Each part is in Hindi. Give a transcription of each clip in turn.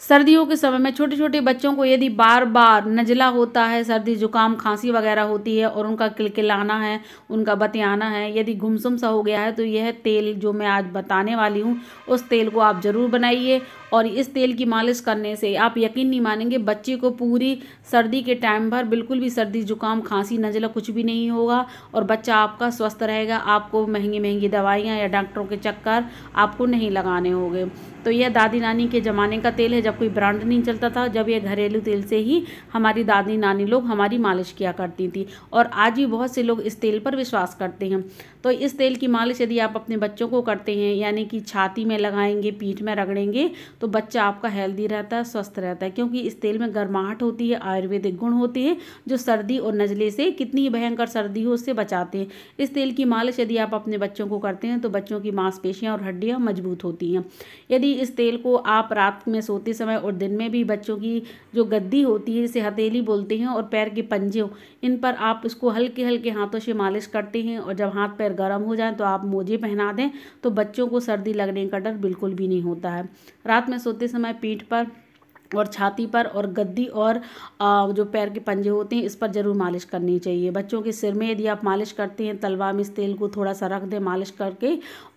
सर्दियों के समय में छोटे छोटे बच्चों को यदि बार बार नज़ला होता है सर्दी जुकाम खांसी वगैरह होती है और उनका किलकिलाना है उनका बतियाना है यदि घुमसुम सा हो गया है तो यह तेल जो मैं आज बताने वाली हूँ उस तेल को आप ज़रूर बनाइए और इस तेल की मालिश करने से आप यकीन नहीं मानेंगे बच्चे को पूरी सर्दी के टाइम भर बिल्कुल भी सर्दी जुकाम खांसी नज़ला कुछ भी नहीं होगा और बच्चा आपका स्वस्थ रहेगा आपको महंगी महंगी दवाइयाँ या डॉक्टरों के चक्कर आपको नहीं लगाने होंगे तो यह दादी नानी के ज़माने का तेल है जब कोई ब्रांड नहीं चलता था जब यह घरेलू तेल से ही हमारी दादी नानी लोग हमारी मालिश किया करती थी और आज भी बहुत से लोग इस तेल पर विश्वास करते हैं तो इस तेल की मालिश यदि आप अपने बच्चों को करते हैं यानी कि छाती में लगाएंगे पीठ में रगड़ेंगे तो बच्चा आपका हेल्दी रहता है स्वस्थ रहता है क्योंकि इस तेल में गर्माहट होती है आयुर्वेदिक गुण होते हैं जो सर्दी और नज़ले से कितनी ही भयंकर सर्दी हो उससे बचाते हैं इस तेल की मालिश यदि आप अपने बच्चों को करते हैं तो बच्चों की मांसपेशियाँ और हड्डियाँ मजबूत होती हैं यदि इस तेल को आप रात में सोते समय और दिन में भी बच्चों की जो गद्दी होती है जिसे हथेली बोलते हैं और पैर के पंजे इन पर आप इसको हल्के हल्के हाथों से मालिश करते हैं और जब हाथ पैर गर्म हो जाए तो आप मोजे पहना दें तो बच्चों को सर्दी लगने का डर बिल्कुल भी नहीं होता है रात में सोते समय पीठ पर और छाती पर और गद्दी और जो पैर के पंजे होते हैं इस पर ज़रूर मालिश करनी चाहिए बच्चों के सिर में यदि आप मालिश करते हैं तलवा में इस तेल को थोड़ा सा रख दें मालिश करके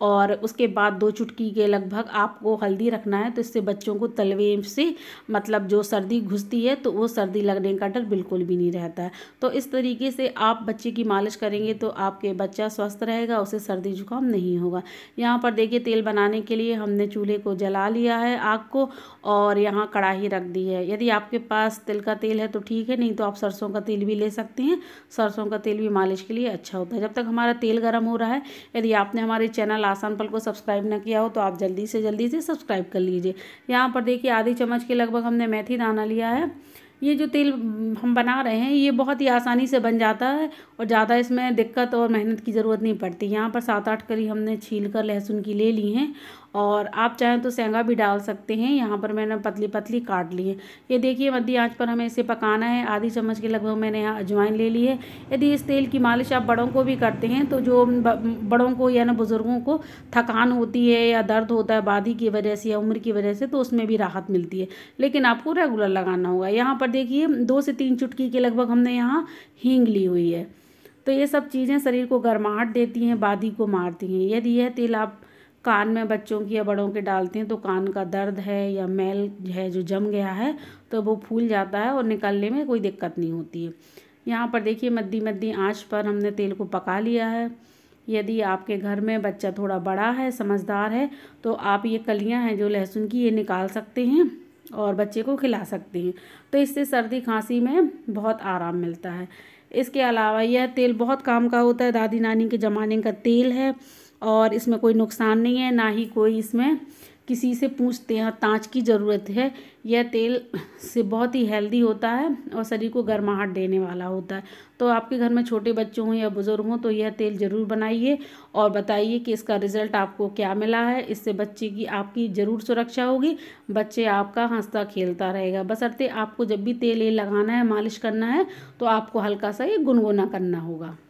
और उसके बाद दो चुटकी के लगभग आपको हल्दी रखना है तो इससे बच्चों को तलवे से मतलब जो सर्दी घुसती है तो वो सर्दी लगने का डर बिल्कुल भी नहीं रहता है तो इस तरीके से आप बच्चे की मालिश करेंगे तो आपके बच्चा स्वस्थ रहेगा उसे सर्दी जुकाम नहीं होगा यहाँ पर देखिए तेल बनाने के लिए हमने चूल्हे को जला लिया है आग को और यहाँ कढ़ाई ही रख दी है यदि आपके पास तिल का तेल है तो ठीक है नहीं तो आप सरसों का तेल भी ले सकते हैं सरसों का तेल भी मालिश के लिए अच्छा होता है जब तक हमारा तेल गर्म हो रहा है यदि आपने हमारे चैनल आसान पल को सब्सक्राइब ना किया हो तो आप जल्दी से जल्दी से सब्सक्राइब कर लीजिए यहाँ पर देखिए आधी चम्मच के लगभग हमने मेथी दाना लिया है ये जो तेल हम बना रहे हैं ये बहुत ही आसानी से बन जाता है और ज़्यादा इसमें दिक्कत और मेहनत की ज़रूरत नहीं पड़ती यहाँ पर सात आठ करी हमने छील कर लहसुन की ले ली हैं और आप चाहें तो सेंगा भी डाल सकते हैं यहाँ पर मैंने पतली पतली काट ली है ये देखिए मध्य आँच पर हमें इसे पकाना है आधी चम्मच के लगभग मैंने यहाँ अजवाइन ले ली है यदि इस तेल की मालिश आप बड़ों को भी करते हैं तो जो बड़ों को या ना बुज़ुर्गों को थकान होती है या दर्द होता है बाधी की वजह से या उम्र की वजह से तो उसमें भी राहत मिलती है लेकिन आपको रेगुलर लगाना होगा यहाँ पर देखिए दो से तीन चुटकी के लगभग हमने यहाँ हींग ली हुई है तो ये सब चीज़ें शरीर को गर्माहट देती हैं बादी को मारती हैं यदि यह तेल आप कान में बच्चों की या बड़ों के डालते हैं तो कान का दर्द है या मैल है जो जम गया है तो वो फूल जाता है और निकलने में कोई दिक्कत नहीं होती है यहाँ पर देखिए मद्दी मद्दी आँच पर हमने तेल को पका लिया है यदि आपके घर में बच्चा थोड़ा बड़ा है समझदार है तो आप ये कलियाँ हैं जो लहसुन की ये निकाल सकते हैं और बच्चे को खिला सकते हैं तो इससे सर्दी खांसी में बहुत आराम मिलता है इसके अलावा यह तेल बहुत काम का होता है दादी नानी के ज़माने का तेल है और इसमें कोई नुकसान नहीं है ना ही कोई इसमें किसी से पूछते हैं ताँच की ज़रूरत है यह तेल से बहुत ही हेल्दी होता है और शरीर को गर्माहट देने वाला होता है तो आपके घर में छोटे बच्चे हों या बुज़ुर्ग हों तो यह तेल ज़रूर बनाइए और बताइए कि इसका रिज़ल्ट आपको क्या मिला है इससे बच्चे की आपकी ज़रूर सुरक्षा होगी बच्चे आपका हंसता खेलता रहेगा बसरते आपको जब भी तेल ये लगाना है मालिश करना है तो आपको हल्का सा ये गुनगुना करना होगा